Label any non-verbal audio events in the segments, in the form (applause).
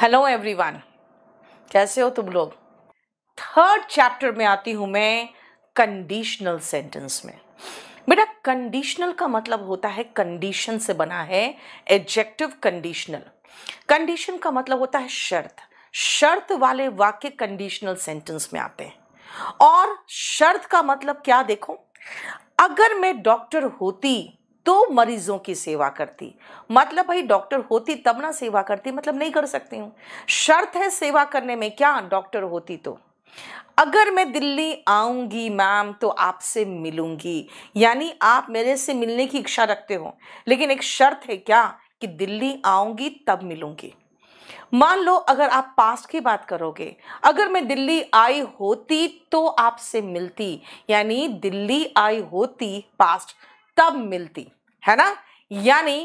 Hello everyone कैसे हो तुम लोग थर्ड चैप्टर में आती हूँ मैं कंडीशनल सेंटेंस में बेटा कंडीशनल का मतलब होता है कंडीशन से बना है एडजेक्टिव कंडीशनल कंडीशन का मतलब होता है शर्त शर्त वाले वाक्य कंडीशनल सेंटेंस में आते हैं और शर्त का मतलब क्या देखो अगर मैं डॉक्टर होती तो मरीजों की सेवा करती मतलब भाई डॉक्टर होती तब ना सेवा करती मतलब नहीं कर सकती हूँ शर्त है सेवा करने में क्या डॉक्टर होती तो अगर मैं दिल्ली आऊंगी मैम तो आपसे मिलूंगी यानी आप मेरे से मिलने की इच्छा रखते हो लेकिन एक शर्त है क्या कि दिल्ली आऊंगी तब मिलूंगी मान लो अगर आप पास्ट की बात करोगे अगर मैं दिल्ली आई होती तो आपसे मिलती यानी दिल्ली आई होती पास्ट तब मिलती है ना यानी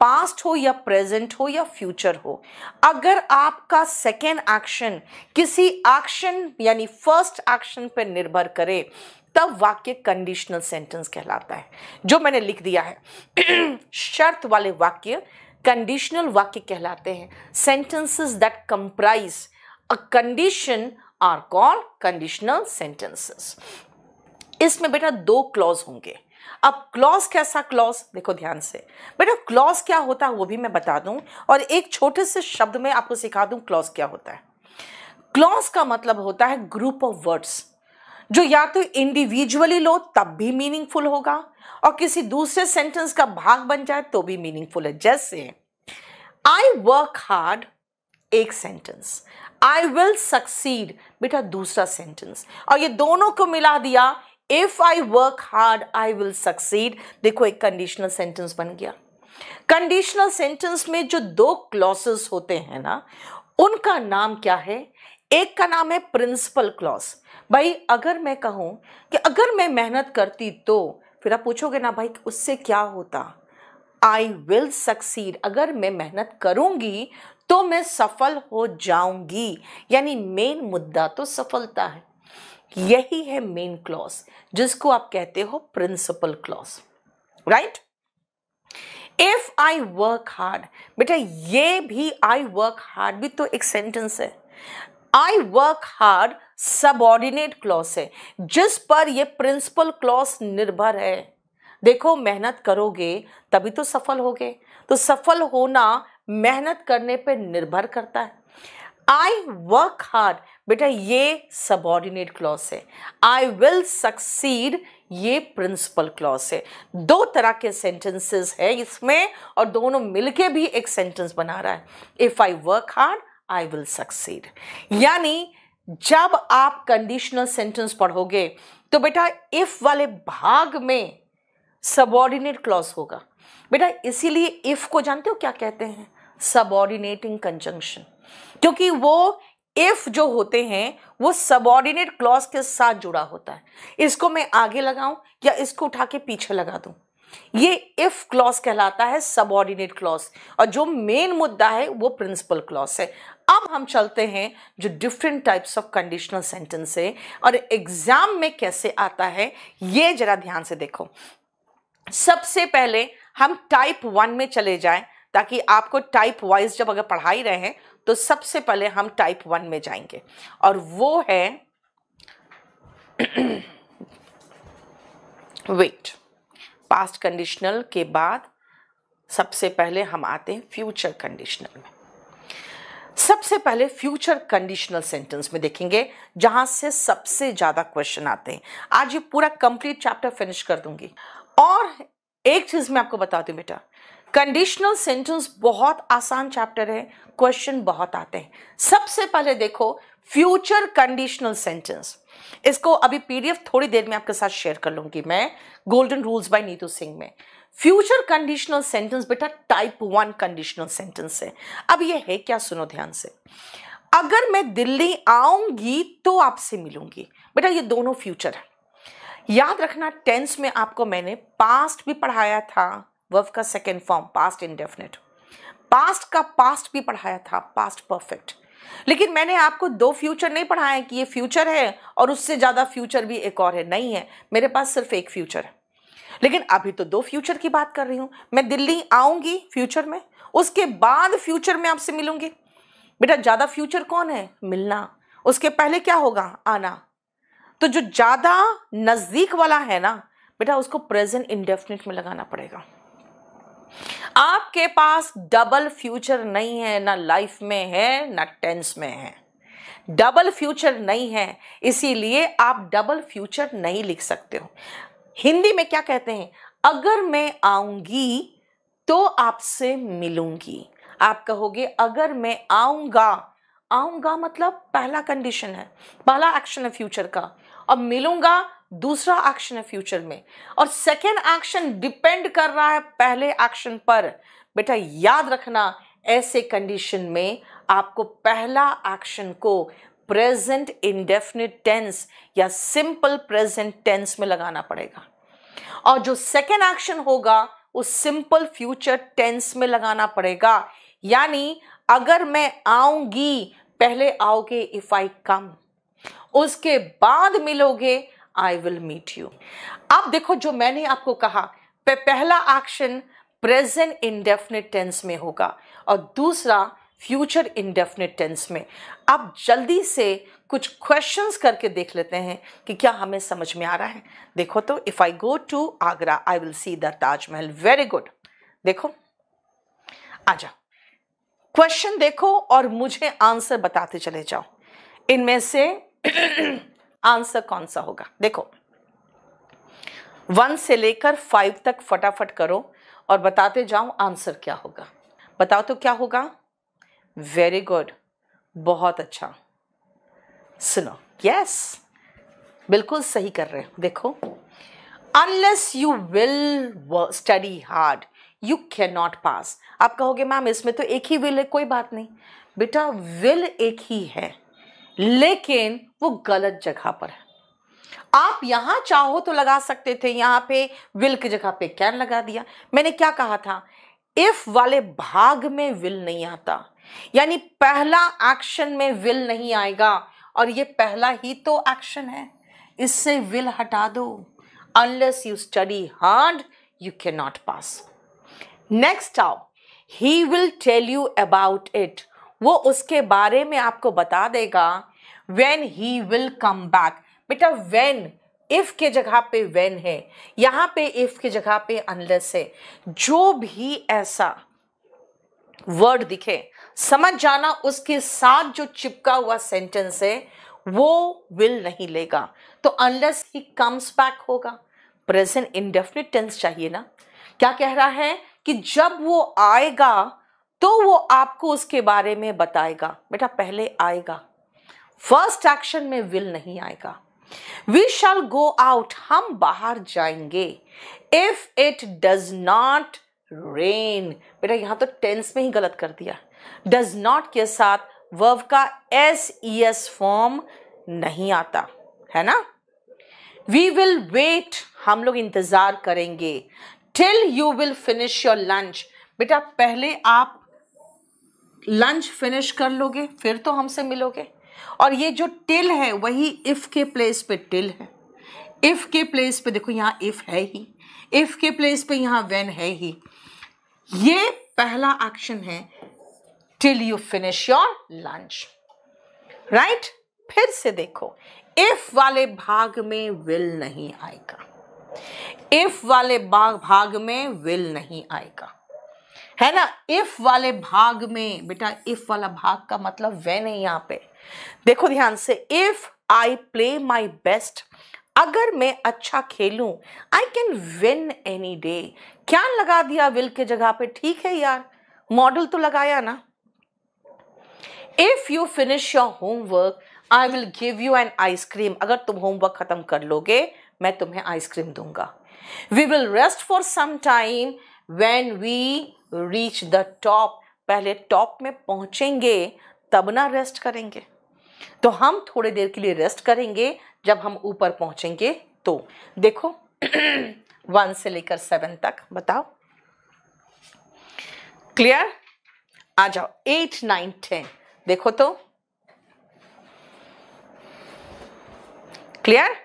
पास्ट हो या प्रेजेंट हो या फ्यूचर हो अगर आपका सेकेंड एक्शन किसी एक्शन यानी फर्स्ट एक्शन पर निर्भर करे तब वाक्य कंडीशनल सेंटेंस कहलाता है जो मैंने लिख दिया है (clears throat) शर्त वाले वाक्य कंडीशनल वाक्य कहलाते हैं sentences that comprise a condition are called conditional sentences इसमें बेटा दो क्लॉज होंगे अब क्लॉज कैसा क्लॉज देखो ध्यान से बेटा क्लॉज क्या होता है वो भी मैं बता दूं और एक छोटे से शब्द में आपको सिखा दूं क्लॉज क्या होता है क्लॉज का मतलब होता है ग्रुप ऑफ वर्ड्स जो या तो इंडिविजुअली लो तब भी मीनिंगफुल होगा और किसी दूसरे सेंटेंस का भाग बन जाए तो भी मीनिंगफुल है जैसे आई वर्क हार्ड एक सेंटेंस आई विल सक्सीड बेटा दूसरा सेंटेंस और ये दोनों को मिला दिया if I work hard I will succeed देखो एक कंडीशनल सेंटेंस बन गया कंडीशनल सेंटेंस में जो दो क्लॉसेस होते हैं ना उनका नाम क्या है एक का नाम है प्रिंसिपल क्लॉज भाई अगर मैं कहूँ कि अगर मैं मेहनत करती तो फिर आप पूछोगे ना भाई उससे क्या होता आई विल सक्सीड अगर मैं मेहनत करूँगी तो मैं सफल हो जाऊंगी यानी मेन मुद्दा तो सफलता है यही है मेन क्लॉज जिसको आप कहते हो principal clause right if I work hard बेटा ये भी आई वर्क हार्ड भी तो एक सेंटेंस है I work hard subordinate clause है जिस पर यह प्रिंसिपल क्लॉज निर्भर है देखो मेहनत करोगे तभी तो सफल होगे तो सफल होना मेहनत करने पे निर्भर करता है आई वर्क हार्ड बेटा ये सबॉर्डिनेट क्लॉज है आई विल सक्सीड ये प्रिंसिपल क्लॉज है दो तरह के सेंटेंसेस है इसमें और दोनों मिलके भी एक सेंटेंस बना रहा है if I work hard I will succeed यानी जब आप कंडीशनल सेंटेंस पढ़ोगे तो बेटा इफ वाले भाग में सबॉर्डिनेट क्लॉज होगा बेटा इसीलिए इफ को जानते हो क्या कहते हैं सबॉर्डिनेटिंग कंजंक्शन क्योंकि वो इफ जो होते हैं वो सबॉर्डिनेट क्लॉज के साथ जुड़ा होता है इसको मैं आगे लगाऊं या इसको उठा के पीछे लगा दूं ये इफ क्लॉज कहलाता है सबॉर्डिनेट क्लॉज और जो मेन मुद्दा है वो प्रिंसिपल क्लॉज है अब हम चलते हैं जो different types of conditional sentence है और एग्जाम में कैसे आता है ये जरा ध्यान से देखो सबसे पहले हम टाइप वन में चले जाएं ताकि आपको टाइप वाइज जब अगर पढ़ाई रहे हैं तो सबसे पहले हम टाइप वन में जाएंगे और वो है वेट पास्ट कंडीशनल के बाद सबसे पहले हम आते हैं फ्यूचर कंडीशनल में सबसे पहले फ्यूचर कंडीशनल सेंटेंस में देखेंगे जहां से सबसे ज़्यादा क्वेश्चन आते हैं आज ये पूरा कंप्लीट चैप्टर फिनिश कर दूंगी और एक चीज़ मैं आपको बताती हूँ बेटा कंडीशनल सेंटेंस बहुत आसान चैप्टर है क्वेश्चन बहुत आते हैं सबसे पहले देखो फ्यूचर कंडीशनल सेंटेंस इसको अभी पीडीएफ थोड़ी देर में आपके साथ शेयर कर लूंगी मैं golden rules by Neetu Singh में फ्यूचर कंडीशनल सेंटेंस बेटा टाइप वन कंडीशनल सेंटेंस है अब ये है क्या सुनो ध्यान से अगर मैं दिल्ली आऊंगी तो आपसे मिलूंगी बेटा ये दोनों फ्यूचर है याद रखना टेंस में आपको मैंने पास्ट भी पढ़ाया था वर्फ का second form past indefinite past का पास्ट भी पढ़ाया था पास्ट परफेक्ट लेकिन मैंने आपको दो फ्यूचर नहीं पढ़ाए कि ये फ्यूचर है और उससे ज़्यादा फ्यूचर भी एक और है नहीं है मेरे पास सिर्फ एक फ्यूचर है लेकिन अभी तो दो फ्यूचर की बात कर रही हूँ मैं दिल्ली आऊंगी फ्यूचर में उसके बाद फ्यूचर में आपसे मिलूंगी बेटा ज़्यादा फ्यूचर कौन है मिलना उसके पहले क्या होगा आना तो जो ज़्यादा नज़दीक वाला है ना बेटा उसको प्रेजेंट इंडेफिनेट में लगाना पड़ेगा आपके पास डबल फ्यूचर नहीं है ना लाइफ में है ना टेंस में है डबल फ्यूचर नहीं है इसीलिए आप डबल फ्यूचर नहीं लिख सकते हो हिंदी में क्या कहते हैं अगर मैं आऊंगी तो आपसे मिलूंगी आप कहोगे अगर मैं आऊंगा आऊंगा मतलब पहला कंडीशन है पहला एक्शन है फ्यूचर का अब मिलूंगा दूसरा एक्शन है फ्यूचर में और सेकेंड एक्शन डिपेंड कर रहा है पहले एक्शन पर बेटा याद रखना ऐसे कंडीशन में आपको पहला एक्शन को प्रेजेंट इंडेफिनिट टेंस या सिंपल प्रेजेंट टेंस में लगाना पड़ेगा और जो सेकेंड एक्शन होगा वो सिंपल फ्यूचर टेंस में लगाना पड़ेगा यानी अगर मैं आऊंगी पहले आओगे इफ आई कम उसके बाद मिलोगे आई विल मीट यू अब देखो जो मैंने आपको कहा पे पहला एक्शन प्रेजेंट इंडेफिनिट टेंस में होगा और दूसरा फ्यूचर इनडेफिनेट टेंस में अब जल्दी से कुछ क्वेश्चंस करके देख लेते हैं कि क्या हमें समझ में आ रहा है देखो तो if I go to Agra I will see the Taj Mahal very good देखो आ क्वेश्चन देखो और मुझे आंसर बताते चले जाओ इनमें से आंसर कौन सा होगा देखो वन से लेकर फाइव तक फटाफट करो और बताते जाओ आंसर क्या होगा बताओ तो क्या होगा वेरी गुड बहुत अच्छा सुनो यस yes, बिल्कुल सही कर रहे हो देखो unless you will study hard you can not pass आप कहोगे मैम इसमें तो एक ही विल है कोई बात नहीं बेटा विल एक ही है लेकिन वो गलत जगह पर है आप यहां चाहो तो लगा सकते थे यहां पे विल की जगह पे कैन लगा दिया मैंने क्या कहा था इफ वाले भाग में विल नहीं आता यानी पहला एक्शन में विल नहीं आएगा और ये पहला ही तो एक्शन है इससे विल हटा दो unless you study hard you can not pass next आओ he will tell you about it वो उसके बारे में आपको बता देगा when he will come back बेटा वेन इफ़ के जगह पे वेन है यहाँ पे इफ़ के जगह पे अनलेस है जो भी ऐसा वर्ड दिखे समझ जाना उसके साथ जो चिपका हुआ सेंटेंस है वो विल नहीं लेगा तो अनलेस ही कम्स बैक होगा प्रेजेंट इंडेफिनिट टेंस चाहिए ना क्या कह रहा है कि जब वो आएगा तो वो आपको उसके बारे में बताएगा बेटा पहले आएगा फर्स्ट एक्शन में विल नहीं आएगा वी शाल गो आउट हम बाहर जाएंगे if it does not rain बेटा यहां तो टेंस में ही गलत कर दिया डज नॉट के साथ वर्व का एस ई एस फॉर्म नहीं आता है ना वी विल वेट हम लोग इंतजार करेंगे till you will finish your lunch बेटा पहले आप लंच फिनिश कर लोगे फिर तो हमसे मिलोगे और ये जो टिल है वही इफ़ के प्लेस पे टिल है इफ़ के प्लेस पे देखो यहाँ इफ़ है ही इफ़ के प्लेस पे यहाँ वेन है ही ये पहला एक्शन है till you finish your lunch right फिर से देखो इफ वाले भाग में विल नहीं आएगा इफ वाले भाग में विल नहीं आएगा है ना इफ वाले भाग में बेटा इफ वाला भाग का मतलब वेन है यहां पे देखो ध्यान से if I play my best अगर मैं अच्छा खेलूं I can win any day क्या लगा दिया विल के जगह पे ठीक है यार मॉडल तो लगाया ना if you finish your homework I will give you an ice cream अगर तुम होमवर्क खत्म कर लोगे मैं तुम्हें आइसक्रीम दूंगा we will rest for some time when we reach the top पहले टॉप में पहुँचेंगे तब ना रेस्ट करेंगे तो हम थोड़ी देर के लिए रेस्ट करेंगे जब हम ऊपर पहुँचेंगे तो देखो वन (clears throat) से लेकर सेवन तक बताओ क्लियर आ जाओ एट नाइन टेन देखो तो क्लियर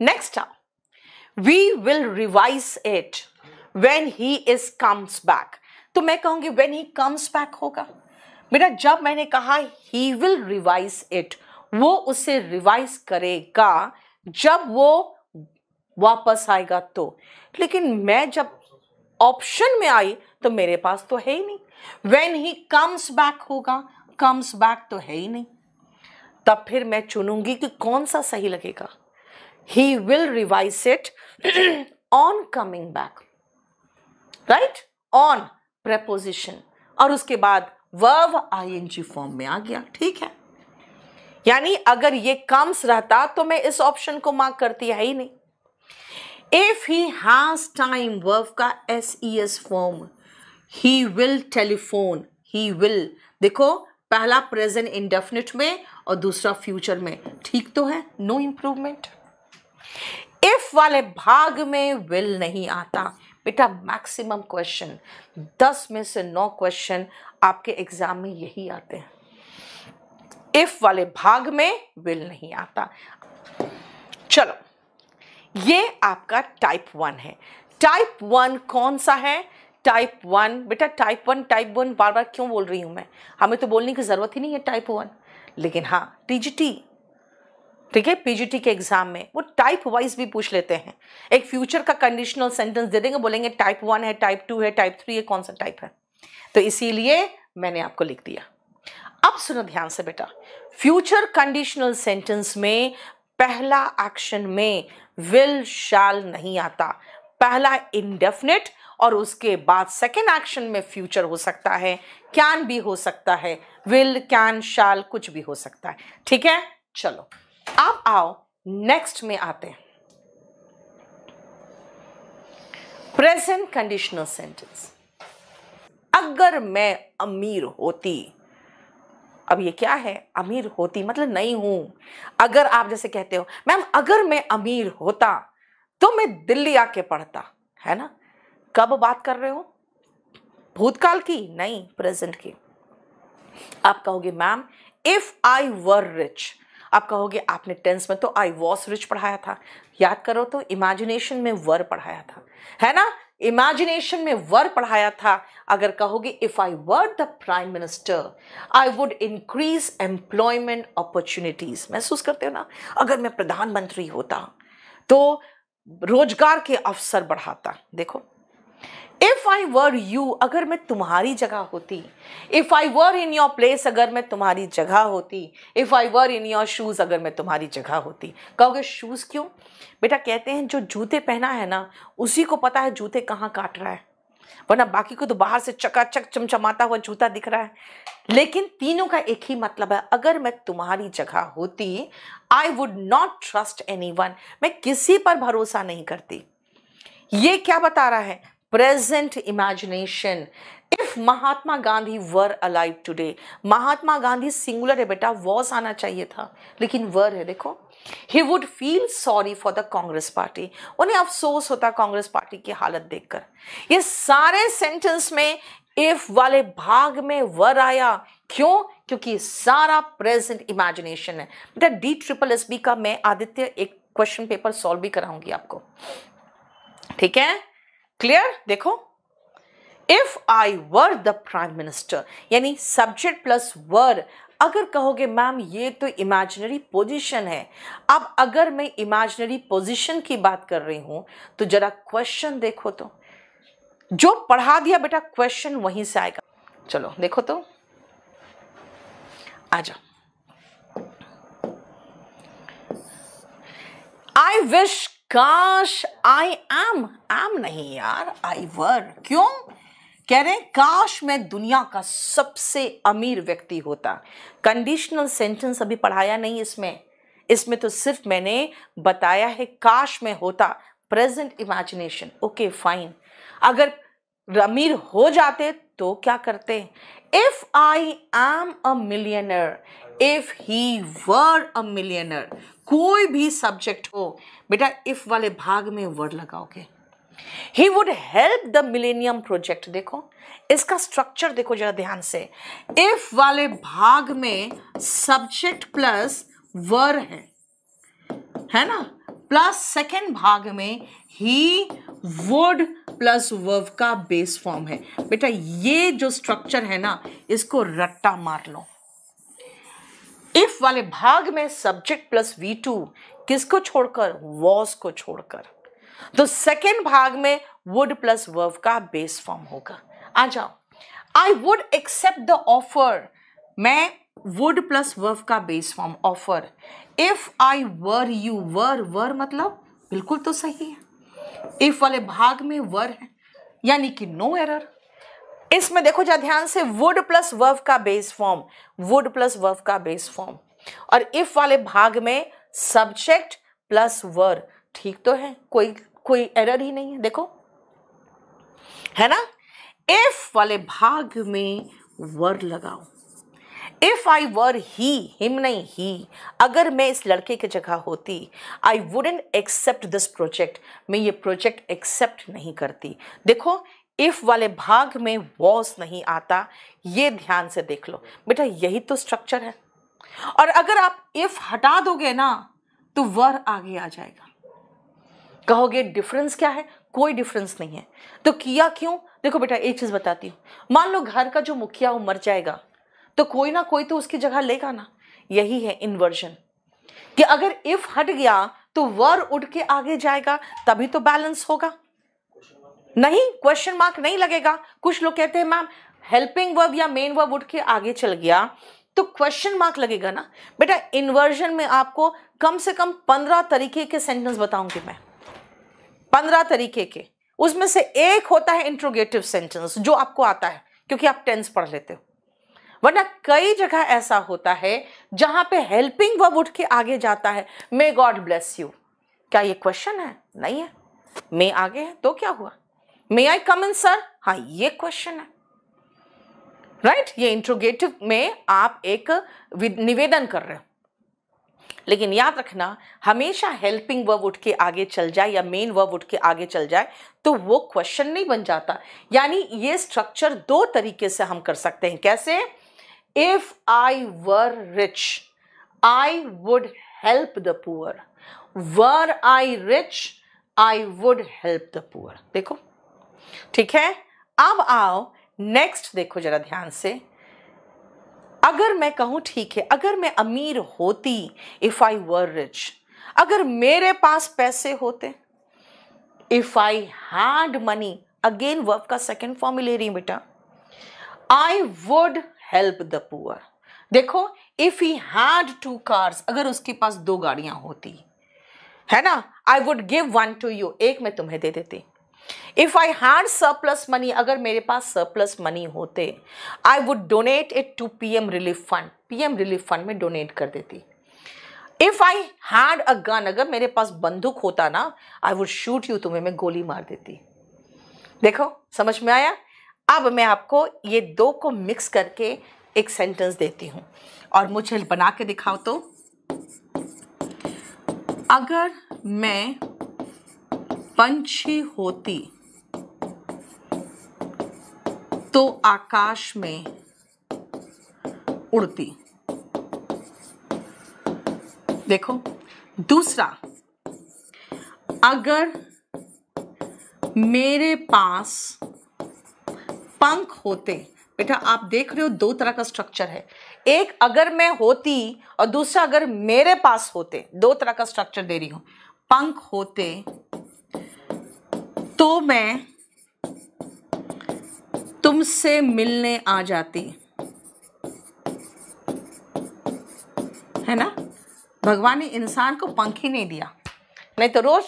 नेक्स्ट आओ we will revise it when he is comes back तो मैं कहूंगी वेन ही कम्स बैक होगा बेटा जब मैंने कहा ही विल रिवाइज इट वो उसे रिवाइज करेगा जब वो वापस आएगा तो लेकिन मैं जब ऑप्शन में आई तो मेरे पास तो है ही नहीं वेन ही कम्स बैक होगा कम्स बैक तो है ही नहीं तब फिर मैं चुनूंगी कि कौन सा सही लगेगा he will revise it on coming back right on preposition और उसके बाद वर्व आईएनजी फॉर्म में आ गया ठीक है यानी अगर ये कम्स रहता तो मैं इस ऑप्शन को मार्क करती है ही नहीं if he has time verb का S E S form he will telephone he will देखो पहला प्रेजेंट इंडेफिनिट में और दूसरा फ्यूचर में ठीक तो है नो इंप्रूवमेंट इफ वाले भाग में विल नहीं आता बेटा मैक्सिमम क्वेश्चन दस में से नौ क्वेश्चन आपके एग्जाम में यही आते हैं इफ वाले भाग में विल नहीं आता चलो ये आपका टाइप वन है टाइप वन कौन सा है टाइप वन बेटा टाइप वन टाइप वन बार बार क्यों बोल रही हूं मैं हमें तो बोलने की ज़रूरत ही नहीं है टाइप वन लेकिन हाँ टीजीटी ठीक है पीजीटी के एग्जाम में वो टाइप वाइज भी पूछ लेते हैं एक फ्यूचर का कंडीशनल सेंटेंस दे देंगे बोलेंगे टाइप वन है टाइप टू है टाइप थ्री है कौन सा टाइप है तो इसीलिए मैंने आपको लिख दिया अब सुनो ध्यान से बेटा फ्यूचर कंडीशनल सेंटेंस में पहला एक्शन में विल शाल नहीं आता पहला इनडेफिनेट और उसके बाद सेकेंड एक्शन में फ्यूचर हो सकता है कैन भी हो सकता है विल कैन शाल कुछ भी हो सकता है ठीक है चलो अब आओ नेक्स्ट में आते हैं प्रेजेंट कंडीशनल सेंटेंस अगर मैं अमीर होती अब ये क्या है अमीर होती मतलब नहीं हूं अगर आप जैसे कहते हो मैम अगर मैं अमीर होता तो मैं दिल्ली आके पढ़ता है ना कब बात कर रहे हो भूतकाल की नहीं प्रेजेंट की आप कहोगे ma'am if I were rich आप कहोगे आपने टेंस में तो आई वॉज रिच पढ़ाया था याद करो तो इमेजिनेशन में वर पढ़ाया था है ना इमेजिनेशन में वर पढ़ाया था अगर कहोगे if I were the prime minister I would increase employment opportunities महसूस करते हो ना अगर मैं प्रधानमंत्री होता तो रोजगार के अवसर बढ़ाता देखो इफ आई वर यू अगर मैं तुम्हारी जगह होती if I were in your place अगर मैं तुम्हारी जगह होती if I were in your shoes अगर मैं तुम्हारी जगह होती कहोगे शूज क्यों बेटा कहते हैं जो जूते पहना है ना उसी को पता है जूते कहाँ काट रहा है वरना बाकी को तो बाहर से चकाचक चमचमाता हुआ जूता दिख रहा है लेकिन तीनों का एक ही मतलब है अगर मैं तुम्हारी जगह होती I would not trust anyone मैं किसी पर भरोसा नहीं करती ये क्या बता रहा है present imagination if Mahatma Gandhi were alive today Mahatma Gandhi singular है बेटा वॉस आना चाहिए था लेकिन वर है देखो he would feel sorry for the Congress party उन्हें अफसोस होता कांग्रेस पार्टी की हालत देखकर ये सारे सेंटेंस में इफ वाले भाग में वर आया क्यों क्योंकि सारा प्रेजेंट इमेजिनेशन है बेटा डी ट्रिपल एस बी का मैं आदित्य एक क्वेश्चन पेपर सॉल्व भी कराऊंगी आपको ठीक है क्लियर देखो if I were the prime minister यानी सब्जेक्ट प्लस वर अगर कहोगे मैम ये तो इमेजनरी पोजीशन है अब अगर मैं इमेजनरी पोजीशन की बात कर रही हूं तो जरा क्वेश्चन देखो तो जो पढ़ा दिया बेटा क्वेश्चन वहीं से आएगा चलो देखो तो आ जाओ आई विश काश आई एम एम नहीं यार आई वर क्यों कह रहे हैं काश मैं दुनिया का सबसे अमीर व्यक्ति होता कंडीशनल सेंटेंस अभी पढ़ाया नहीं इसमें इसमें तो सिर्फ मैंने बताया है काश मैं होता प्रेजेंट इमेजिनेशन ओके फाइन अगर अमीर हो जाते तो क्या करते if I am a millionaire if he were a millionaire कोई भी सब्जेक्ट हो बेटा इफ वाले भाग में वर्ड लगाओगे he would help the millennium project देखो इसका स्ट्रक्चर देखो जरा ध्यान से इफ वाले भाग में सब्जेक्ट प्लस वर है है ना प्लस सेकेंड भाग में ही वुड प्लस वर्व का बेस फॉर्म है बेटा ये जो स्ट्रक्चर है ना इसको रट्टा मार लो इफ वाले भाग में सब्जेक्ट प्लस वी टू किसको छोड़कर वॉज को छोड़कर तो सेकेंड भाग में वुड प्लस वर्व का बेस फॉर्म होगा आ जाओ I would accept the offer मैं वुड प्लस वर्व का base form offer if I were you were were मतलब बिल्कुल तो सही है इफ वाले भाग में वर है यानी कि नो एरर इसमें देखो जा ध्यान से वुड प्लस वर्व का base form would plus verb का बेस फॉर्म और इफ वाले भाग में सब्जेक्ट प्लस वर ठीक तो है कोई कोई एरर ही नहीं है देखो है ना इफ वाले भाग में वर लगाओ if I were he him नहीं ही अगर मैं इस लड़के की जगह होती I wouldn't accept this project मैं ये प्रोजेक्ट एक्सेप्ट नहीं करती देखो इफ वाले भाग में वॉज नहीं आता ये ध्यान से देख लो बेटा यही तो स्ट्रक्चर है और अगर आप इफ हटा दोगे ना तो वर आगे आ जाएगा कहोगे डिफरेंस क्या है कोई डिफरेंस नहीं है तो किया क्यों देखो बेटा एक चीज बताती हूं मान लो घर का जो मुखिया वो मर जाएगा तो कोई ना कोई तो उसकी जगह लेगा ना यही है इन्वर्जन कि अगर इफ हट गया तो वर उठ के आगे जाएगा तभी तो बैलेंस होगा नहीं क्वेश्चन मार्क नहीं लगेगा कुछ लोग कहते हैं मैम हेल्पिंग वर्ब या मेन वर्ब उठ के आगे चल गया तो क्वेश्चन मार्क लगेगा ना बेटा इन्वर्जन में आपको कम से कम पंद्रह तरीके के सेंटेंस बताऊंगी मैं पंद्रह तरीके के उसमें से एक होता है इंट्रोगेटिव सेंटेंस जो आपको आता है क्योंकि आप टेंस पढ़ लेते हो वरना कई जगह ऐसा होता है जहां पे हेल्पिंग वर्ब उठ के आगे जाता है मे गॉड ब्लेस यू क्या ये क्वेश्चन है नहीं है मे आगे है तो क्या हुआ मे आई कम इन सर हाँ ये क्वेश्चन है राइट right? ये इंट्रोगेटिव में आप एक निवेदन कर रहे हो लेकिन याद रखना हमेशा हेल्पिंग वर्ब उठ के आगे चल जाए या मेन वर्ब उठ के आगे चल जाए तो वो क्वेश्चन नहीं बन जाता यानी ये स्ट्रक्चर दो तरीके से हम कर सकते हैं कैसे if I were rich I would help the poor were I rich I would help the poor देखो ठीक है अब आओ नेक्स्ट देखो जरा ध्यान से अगर मैं कहूं ठीक है अगर मैं अमीर होती इफ़ आई वर रिच अगर मेरे पास पैसे होते if I had money again verb का सेकेंड फॉर्म ले रही बेटा I would help the poor देखो if he had two cars अगर उसके पास दो गाड़ियां होती है ना I would give one to you एक मैं तुम्हें दे देती if I had surplus money अगर मेरे पास सरप्लस मनी होते I would donate it to PM relief fund PM relief fund में डोनेट कर देती if I had a gun अगर मेरे पास बंदूक होता ना आई वुड शूट यू तुम्हें मैं गोली मार देती देखो समझ में आया अब मैं आपको ये दो को मिक्स करके एक सेंटेंस देती हूँ और मुझे बना के दिखाओ तो अगर मैं पंछी होती तो आकाश में उड़ती देखो दूसरा अगर मेरे पास पंख होते बेटा आप देख रहे हो दो तरह का स्ट्रक्चर है एक अगर मैं होती और दूसरा अगर मेरे पास होते दो तरह का स्ट्रक्चर दे रही हूं पंख होते तो मैं तुमसे मिलने आ जाती है ना भगवान ने इंसान को पंख ही नहीं दिया नहीं तो रोज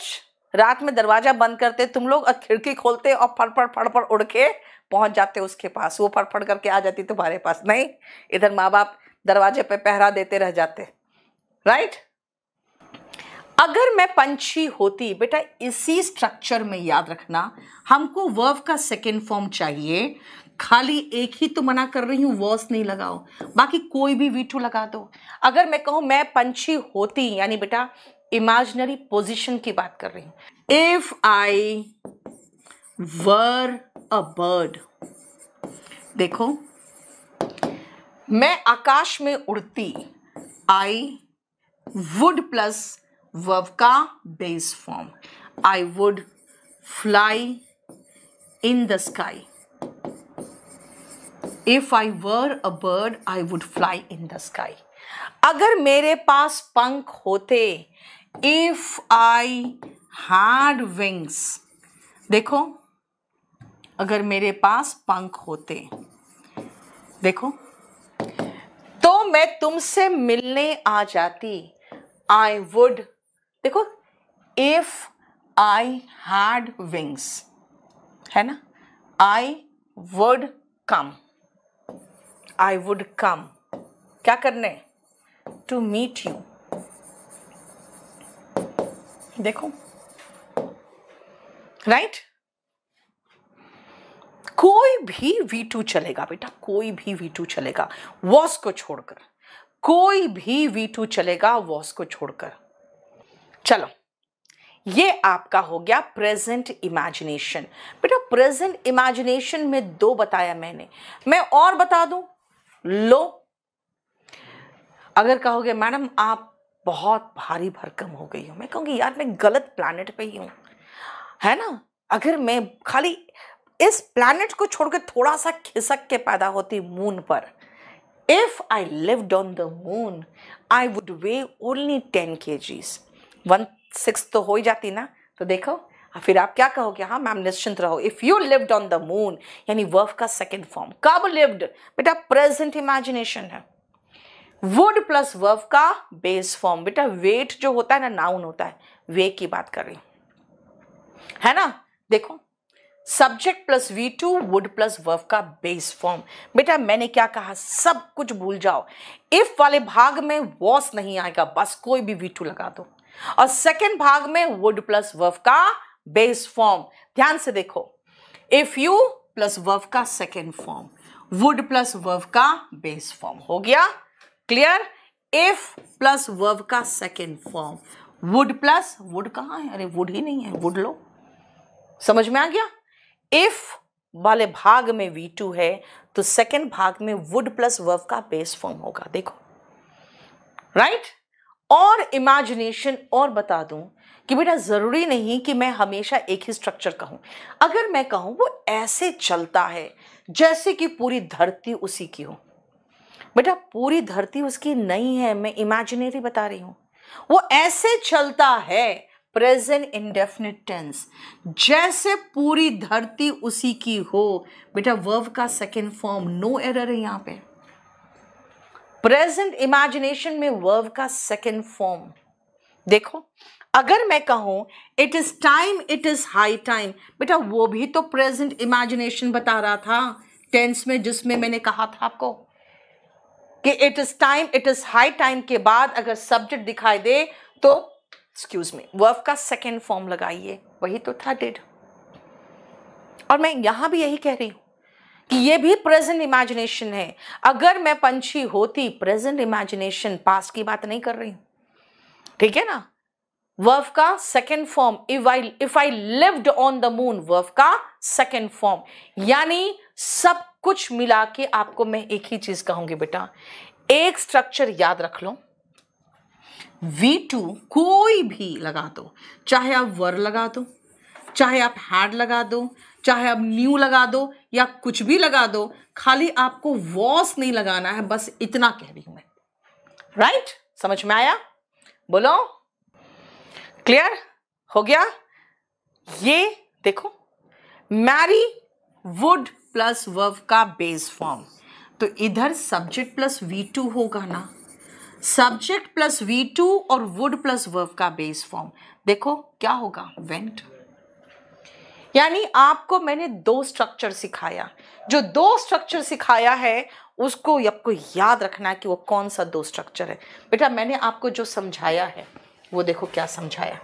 रात में दरवाजा बंद करते तुम लोग खिड़की खोलते और फड़फड़ फड़फड़ उड़ के पहुंच जाते उसके पास वो फड़फड़ करके आ जाती तुम्हारे पास नहीं इधर माँ बाप दरवाजे पे पहरा देते रह जाते राइट अगर मैं पंछी होती बेटा इसी स्ट्रक्चर में याद रखना हमको वर्व का सेकेंड फॉर्म चाहिए खाली एक ही तो मना कर रही हूँ वॉस नहीं लगाओ बाकी कोई भी वीटू लगा दो अगर मैं कहूँ मैं पंछी होती यानी बेटा इमेजनरी पोजिशन की बात कर रही हूँ if I were a bird देखो मैं आकाश में उड़ती आई वुड प्लस वर्ब का base form I would fly in the sky if I were a bird I would fly in the sky अगर मेरे पास पंख होते इफ आई हार्ड विंग्स देखो अगर मेरे पास पंख होते देखो तो मैं तुमसे मिलने आ जाती आई वुड देखो इफ आई हैड विंग्स है ना I would come I would come क्या करने टू मीट यू देखो राइट कोई भी वी टू चलेगा बेटा कोई भी वी टू चलेगा वॉस को छोड़कर कोई भी वी टू चलेगा वॉस को छोड़कर चलो ये आपका हो गया प्रेजेंट इमेजिनेशन बेटा प्रेजेंट इमेजिनेशन में दो बताया मैंने मैं और बता दूं लो अगर कहोगे मैडम आप बहुत भारी भरकम हो गई हो मैं कहूंगी यार मैं गलत प्लानट पे ही हूं है ना अगर मैं खाली इस प्लानट को छोड़कर थोड़ा सा खिसक के पैदा होती मून पर if I lived on the moon I would weigh only ten K Gs one six तो हो ही जाती ना तो देखो फिर आप क्या कहोगे हाँ मैम निश्चिंत रहो if you lived on the moon यानी वर्फ का सेकेंड फॉर्म कब लिव्ड बेटा प्रेजेंट इमेजिनेशन है वुड प्लस वर्व का बेस फॉर्म बेटा वेट जो होता है ना नाउन होता है वे की बात कर रही है ना देखो subject plus V two would plus verb का बेस फॉर्म बेटा मैंने क्या कहा सब कुछ भूल जाओ इफ वाले भाग में वॉस नहीं आएगा बस कोई भी वी टू लगा दो और सेकेंड भाग में वुड प्लस वर्फ का बेस फॉर्म ध्यान से देखो इफ यू प्लस वर्फ का second form would plus verb का बेस फॉर्म हो गया क्लियर इफ प्लस वर्व का second form would plus would कहा है अरे वुड ही नहीं है वुड लो समझ में आ गया इफ वाले भाग में वी टू है तो सेकेंड भाग में वुड प्लस वर्व का बेस फॉर्म होगा देखो राइट right? और इमेजिनेशन और बता दूं कि बेटा ज़रूरी नहीं कि मैं हमेशा एक ही स्ट्रक्चर कहूँ अगर मैं कहूँ वो ऐसे चलता है जैसे कि पूरी धरती उसी की हो बेटा पूरी धरती उसकी नहीं है मैं इमेजिनेरी बता रही हूँ वो ऐसे चलता है प्रेजेंट इंडेफिनिट टेंस जैसे पूरी धरती उसी की हो बेटा वर्व का सेकेंड फॉर्म नो एरर है यहाँ पे प्रेजेंट इमेजिनेशन में वर्ब का सेकेंड फॉर्म देखो अगर मैं कहूं it is time it is high time बेटा वो भी तो प्रेजेंट इमेजिनेशन बता रहा था टेंस में जिसमें मैंने कहा था आपको कि it is time it is high time के बाद अगर सब्जेक्ट दिखाई दे तो एक्सक्यूज में वर्व का सेकेंड फॉर्म लगाइए वही तो था डिड और मैं यहां भी यही कह रही हूं कि ये भी प्रेजेंट इमेजिनेशन है अगर मैं पंछी होती प्रेजेंट इमेजिनेशन पास की बात नहीं कर रही ठीक है ना वर्फ का second form if I if I lived on the moon verb का सेकेंड फॉर्म यानी सब कुछ मिला के आपको मैं एक ही चीज कहूंगी बेटा एक स्ट्रक्चर याद रख लो V2 कोई भी लगा दो चाहे आप वर लगा दो चाहे आप हैड लगा दो चाहे आप न्यू लगा दो या कुछ भी लगा दो खाली आपको वॉश नहीं लगाना है बस इतना कह रही हूं मैं राइट right? समझ में आया बोलो क्लियर हो गया ये देखो मैरी वुड प्लस वर्व का बेस फॉर्म तो इधर सब्जेक्ट प्लस वी टू होगा ना सब्जेक्ट प्लस वी टू और वुड प्लस वर्व का बेस फॉर्म देखो क्या होगा वेंट यानी आपको मैंने दो स्ट्रक्चर सिखाया जो दो स्ट्रक्चर सिखाया है उसको आपको याद रखना है कि वो कौन सा दो स्ट्रक्चर है बेटा मैंने आपको जो समझाया है वो देखो क्या समझाया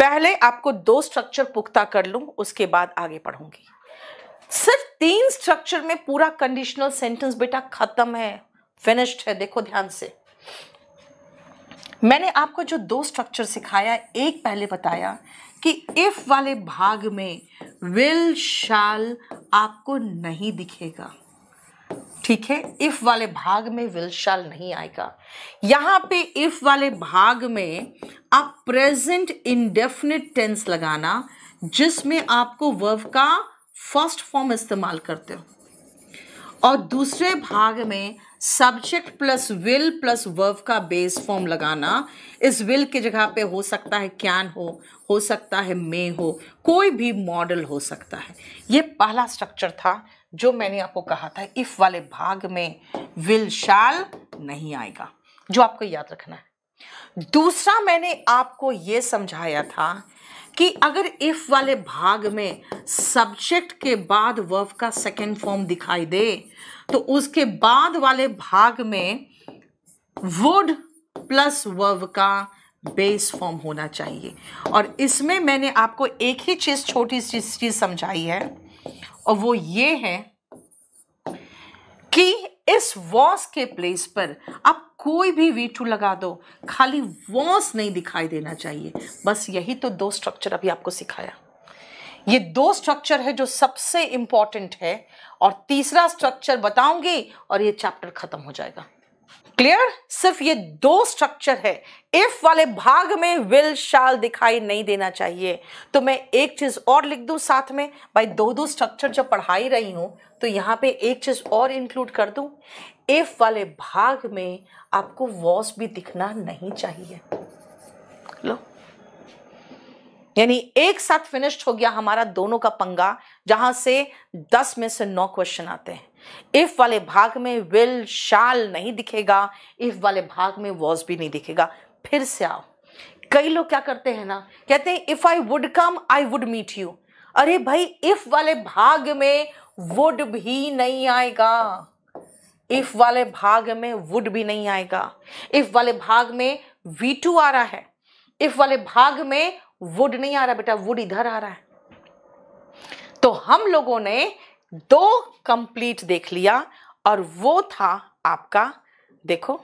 पहले आपको दो स्ट्रक्चर पुख्ता कर लूं उसके बाद आगे पढ़ूंगी सिर्फ तीन स्ट्रक्चर में पूरा कंडीशनल सेंटेंस बेटा खत्म है फिनिश्ड है देखो ध्यान से मैंने आपको जो दो स्ट्रक्चर सिखाया एक पहले बताया कि इफ वाले भाग में विल शाल आपको नहीं दिखेगा ठीक है इफ वाले भाग में विल शाल नहीं आएगा यहां पे इफ वाले भाग में आप प्रेजेंट इंडेफिनिट टेंस लगाना जिसमें आपको वर्व का फर्स्ट फॉर्म इस्तेमाल करते हो और दूसरे भाग में subject plus will plus verb का बेस फॉर्म लगाना इस विल की जगह पे हो सकता है कैन हो हो सकता है मे हो कोई भी मॉडल हो सकता है ये पहला स्ट्रक्चर था जो मैंने आपको कहा था इफ वाले भाग में विल शाल नहीं आएगा जो आपको याद रखना है दूसरा मैंने आपको ये समझाया था कि अगर इफ वाले भाग में सब्जेक्ट के बाद वर्ब का सेकेंड फॉर्म दिखाई दे तो उसके बाद वाले भाग में वुड प्लस वर्ब का बेस फॉर्म होना चाहिए और इसमें मैंने आपको एक ही चीज़ छोटी सी चीज़ समझाई है और वो ये है कि इस वॉस के प्लेस पर आप कोई भी वी टू लगा दो खाली वॉन्स नहीं दिखाई देना चाहिए बस यही तो दो स्ट्रक्चर अभी आपको सिखाया ये दो स्ट्रक्चर है जो सबसे इंपॉर्टेंट है और तीसरा स्ट्रक्चर बताऊंगी और ये चैप्टर खत्म हो जाएगा क्लियर सिर्फ ये दो स्ट्रक्चर है इफ वाले भाग में विल शाल दिखाई नहीं देना चाहिए तो मैं एक चीज और लिख दू साथ में भाई दो दो स्ट्रक्चर जब पढ़ाई रही हूं तो यहाँ पे एक चीज और इंक्लूड कर दू एफ वाले भाग में आपको वॉस भी दिखना नहीं चाहिए लो यानी एक साथ फिनिश्ड हो गया हमारा दोनों का पंगा जहां से दस में से नौ क्वेश्चन आते हैं इफ वाले भाग में विल शाल नहीं दिखेगा इफ वाले भाग में वॉज भी नहीं दिखेगा फिर से आओ कई लोग क्या करते हैं ना कहते हैं if I would come I would meet you अरे भाई इफ वाले भाग में वुड भी नहीं आएगा इफ वाले भाग में वुड भी नहीं आएगा इफ वाले भाग में वी टू आ रहा है इफ वाले भाग में वुड नहीं आ रहा बेटा वुड इधर आ रहा है तो हम लोगों ने दो कंप्लीट देख लिया और वो था आपका देखो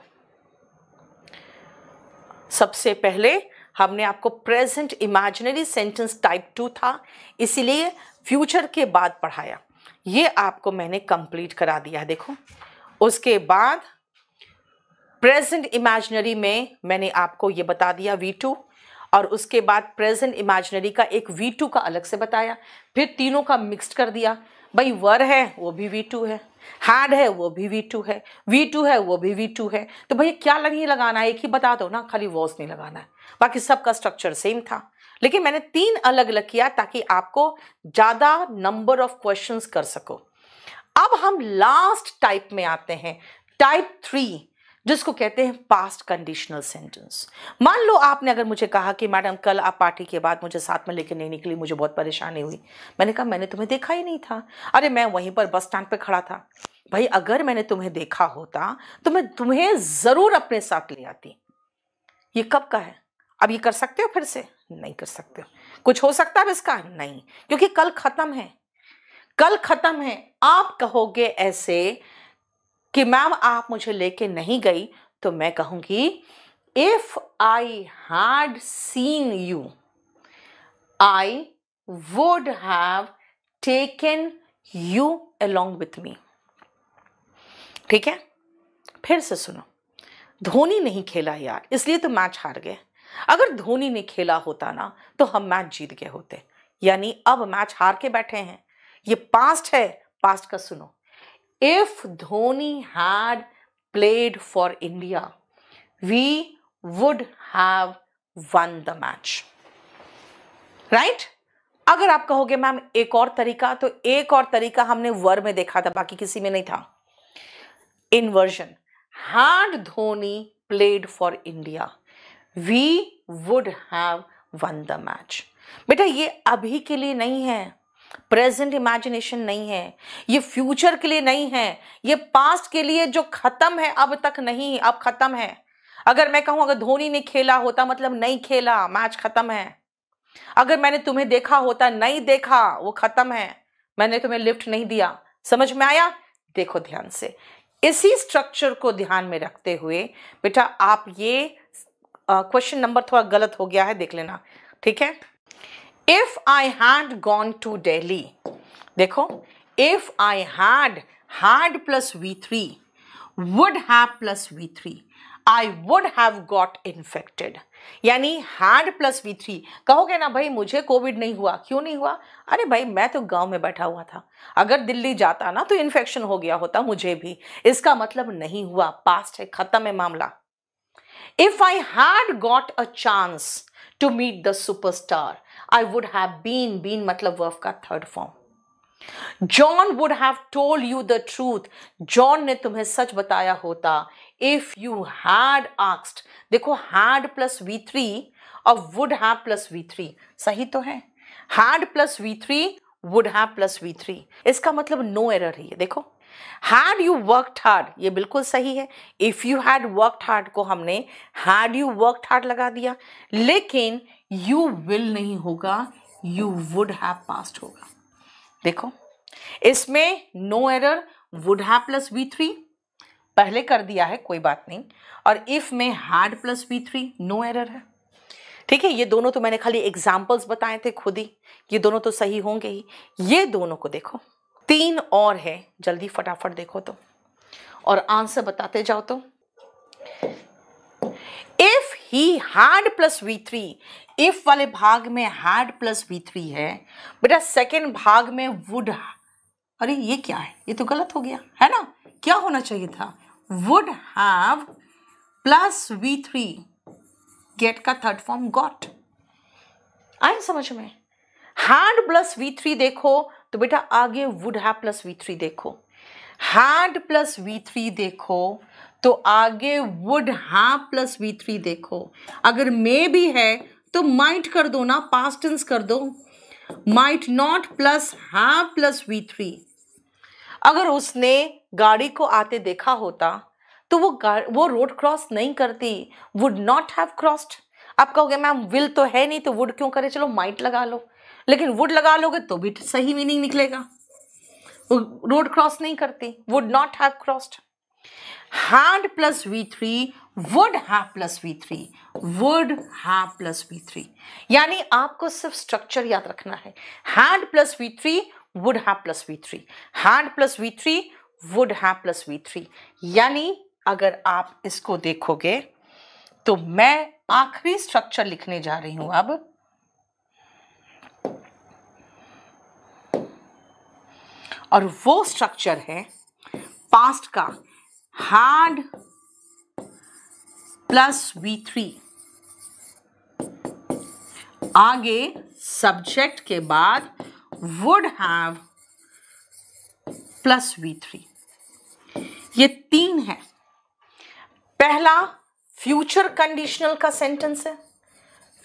सबसे पहले हमने आपको present imaginary sentence type two था इसीलिए फ्यूचर के बाद पढ़ाया ये आपको मैंने कंप्लीट करा दिया देखो उसके बाद प्रेजेंट इमेजनरी में मैंने आपको ये बता दिया वी टू और उसके बाद प्रेजेंट इमेजनरी का एक वी टू का अलग से बताया फिर तीनों का मिक्स्ड कर दिया भाई वर है वो भी वी टू है हार्ड है वो भी वी टू है वी टू है वो भी वी टू है तो भैया क्या नहीं लगाना है एक ही बता दो ना खाली वॉस नहीं लगाना है बाकी सबका स्ट्रक्चर सेम था लेकिन मैंने तीन अलग अलग किया ताकि आपको ज़्यादा नंबर ऑफ क्वेश्चंस कर सको अब हम लास्ट टाइप में आते हैं टाइप थ्री जिसको कहते हैं पास्ट कंडीशनल सेंटेंस मान लो आपने अगर मुझे कहा कि मैडम कल आप पार्टी के बाद मुझे साथ में लेके नहीं निकली मुझे बहुत परेशानी हुई मैंने कहा मैंने तुम्हें देखा ही नहीं था अरे मैं वहीं पर बस स्टैंड पर खड़ा था भाई अगर मैंने तुम्हें देखा होता तो मैं तुम्हें ज़रूर अपने साथ ले आती ये कब का है अब ये कर सकते हो फिर से नहीं कर सकते हो कुछ हो सकता है इसका नहीं क्योंकि कल ख़त्म है कल ख़त्म है आप कहोगे ऐसे कि मैम आप मुझे लेके नहीं गई तो मैं कहूंगी if I had seen you I would have taken you along with me ठीक है फिर से सुनो धोनी नहीं खेला यार इसलिए तो मैच हार गए अगर धोनी ने खेला होता ना तो हम मैच जीत गए होते यानी अब मैच हार के बैठे हैं ये पास्ट है पास्ट का सुनो if Dhoni had played for India we would have won the match right अगर आप कहोगे मैम एक और तरीका तो एक और तरीका हमने वर में देखा था बाकी किसी में नहीं था inversion had Dhoni played for India we would have won the match बेटा ये अभी के लिए नहीं है प्रेजेंट इमेजिनेशन नहीं है ये फ्यूचर के लिए नहीं है ये पास्ट के लिए जो खत्म है अब तक नहीं अब खत्म है अगर मैं कहूं अगर धोनी ने खेला होता मतलब नहीं खेला मैच खत्म है अगर मैंने तुम्हें देखा होता नहीं देखा वो खत्म है मैंने तुम्हें लिफ्ट नहीं दिया समझ में आया देखो ध्यान से इसी स्ट्रक्चर को ध्यान में रखते हुए बेटा आप ये क्वेश्चन नंबर थोड़ा गलत हो गया है देख लेना ठीक है if I had gone to Delhi देखो if I had had plus V three would have plus V three I would have got infected यानी हैड प्लस वी थ्री कहोगे ना भाई मुझे कोविड नहीं हुआ क्यों नहीं हुआ अरे भाई मैं तो गांव में बैठा हुआ था अगर दिल्ली जाता ना तो इन्फेक्शन हो गया होता मुझे भी इसका मतलब नहीं हुआ पास्ट है खत्म है मामला if I had got a chance to meet the super star I would have been been मतलब वर्फ का third form John would have told you the truth John ने तुम्हें सच बताया होता इफ यू हैड आक्स्ड देखो हैड प्लस वी थ्री और would have plus V three सही तो है had plus V three would have plus V three इसका मतलब नो एरर ही है देखो हैड यू वर्कड हार्ड ये बिल्कुल सही है if you had worked hard को हमने हैड यू वर्कड हार्ड लगा दिया लेकिन यू विल नहीं होगा यू वुड हैव पास्ट होगा देखो इसमें no error would have plus V three पहले कर दिया है कोई बात नहीं और इफ़ में had plus V three no error है ठीक है ये दोनों तो मैंने खाली एग्जाम्पल्स बताए थे खुद ही ये दोनों तो सही होंगे ही ये दोनों को देखो तीन और है जल्दी फटाफट देखो तो और आंसर बताते जाओ तो ही had plus V three if वाले भाग में हार्ड प्लस वी थ्री है बेटा सेकेंड भाग में वुड अरे ये क्या है ये तो गलत हो गया है ना क्या होना चाहिए था would have plus V three get का थर्ड फॉर्म गॉट आए समझ में हार्ड प्लस वी थ्री देखो तो बेटा आगे would have plus V three देखो हार्ड प्लस वी थ्री देखो तो आगे would have plus V three देखो अगर मे भी है तो माइट कर दो ना पास टेंस कर दो might not plus have plus V three अगर उसने गाड़ी को आते देखा होता तो वो वो रोड क्रॉस नहीं करती वुड नॉट हैव क्रॉस्ड आप कहोगे मैम विल तो है नहीं तो वुड क्यों करे चलो माइट लगा लो लेकिन वुड लगा लोगे तो भी सही मीनिंग निकलेगा रोड क्रॉस नहीं करती would not have crossed had plus V three would have plus V three would have plus V three यानी आपको सिर्फ स्ट्रक्चर याद रखना है had plus V three would have plus V three had plus V three would have plus V three यानी अगर आप इसको देखोगे तो मैं आखिरी स्ट्रक्चर लिखने जा रही हूं अब और वो स्ट्रक्चर है पास्ट का hard प्लस वी थ्री आगे सब्जेक्ट के बाद would have plus V three ये तीन है पहला फ्यूचर कंडीशनल का सेंटेंस है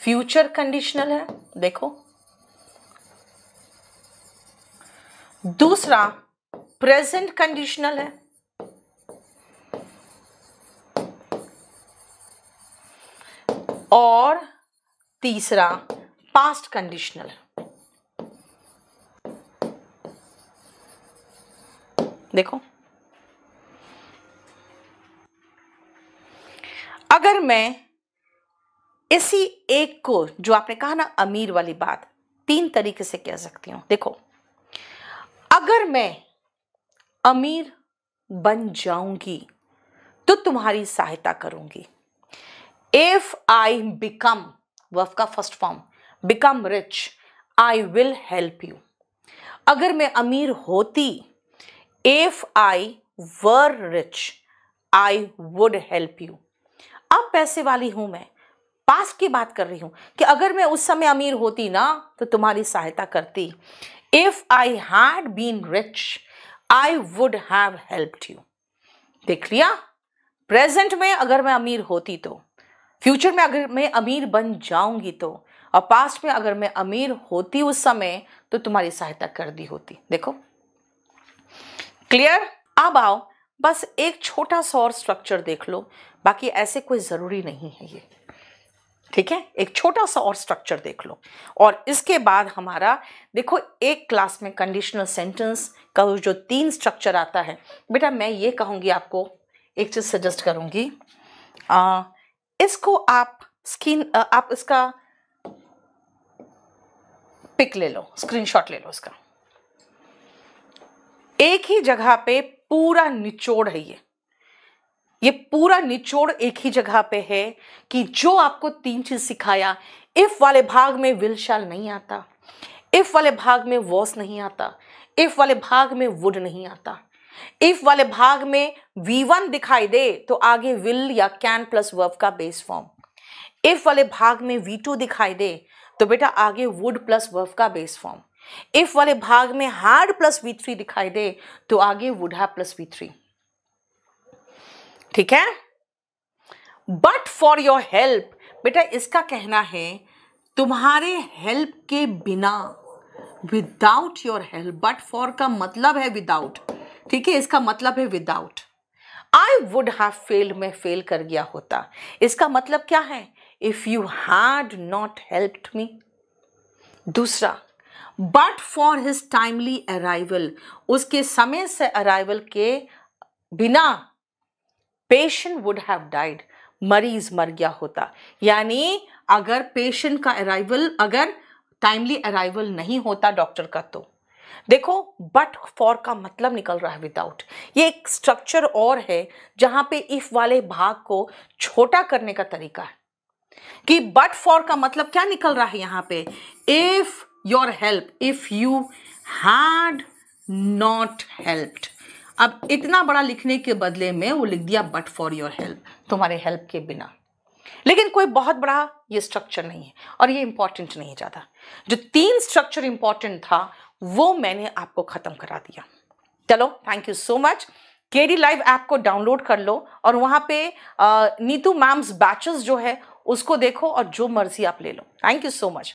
फ्यूचर कंडीशनल है देखो दूसरा प्रेजेंट कंडीशनल है और तीसरा पास्ट कंडीशनल देखो अगर मैं इसी एक को जो आपने कहा ना अमीर वाली बात तीन तरीके से कह सकती हूं देखो अगर मैं अमीर बन जाऊंगी तो तुम्हारी सहायता करूंगी इफ आई बिकम वर्फ का first form become rich I will help you अगर मैं अमीर होती if I were rich I would help you अब पैसे वाली हूं मैं पास्ट की बात कर रही हूं कि अगर मैं उस समय अमीर होती ना तो तुम्हारी सहायता करती if I had been rich I would have help you देख लिया प्रेजेंट में अगर मैं अमीर होती तो फ्यूचर में अगर मैं अमीर बन जाऊंगी तो और पास्ट में अगर मैं अमीर होती उस समय तो तुम्हारी सहायता कर दी होती देखो क्लियर अब आओ बस एक छोटा सा और स्ट्रक्चर देख लो बाकी ऐसे कोई ज़रूरी नहीं है ये ठीक है एक छोटा सा और स्ट्रक्चर देख लो और इसके बाद हमारा देखो एक क्लास में कंडीशनल सेंटेंस का जो तीन स्ट्रक्चर आता है बेटा मैं ये कहूँगी आपको एक चीज़ सजेस्ट करूँगी इसको आप स्किन आप इसका पिक ले लो स्क्रीनशॉट ले लो इसका एक ही जगह पे पूरा निचोड़ है ये ये पूरा निचोड़ एक ही जगह पे है कि जो आपको तीन चीज सिखाया इफ वाले भाग में विल शाल नहीं आता इफ वाले भाग में वॉस नहीं आता इफ वाले भाग में वुड नहीं आता इफ वाले भाग में वी वन दिखाई दे तो आगे विल या कैन प्लस वर्ब का बेस फॉर्म इफ वाले भाग में वी टू दिखाई दे तो बेटा आगे वुड प्लस वर्ब का बेस फॉर्म इफ वाले भाग में हार्ड प्लस वी थ्री दिखाई दे तो आगे वुड है प्लस वी थ्री ठीक है बट फॉर योर हेल्प बेटा इसका कहना है तुम्हारे हेल्प के बिना without your help but for का मतलब है विदाउट ठीक है इसका मतलब है without I would have failed में फेल कर गया होता इसका मतलब क्या है if you had not helped me दूसरा but for his timely arrival उसके समय से अराइवल के बिना पेशेंट वुड हैव डाइड मरीज मर गया होता यानी अगर पेशेंट का अराइवल अगर टाइमली अराइवल नहीं होता डॉक्टर का तो देखो बट फॉर का मतलब निकल रहा है विदाउट ये एक स्ट्रक्चर और है जहां पे इफ वाले भाग को छोटा करने का तरीका है कि बट फॉर का मतलब क्या निकल रहा है यहां पे if your help if you had not helped अब इतना बड़ा लिखने के बदले में वो लिख दिया बट फॉर योर हेल्प तुम्हारे हेल्प के बिना लेकिन कोई बहुत बड़ा ये स्ट्रक्चर नहीं है और ये इंपॉर्टेंट नहीं ज़्यादा जो तीन स्ट्रक्चर इंपॉर्टेंट था वो मैंने आपको ख़त्म करा दिया चलो थैंक यू सो मच केरी लाइव ऐप को डाउनलोड कर लो और वहाँ पे नीतू मैम्स बैचेस जो है उसको देखो और जो मर्जी आप ले लो थैंक यू सो मच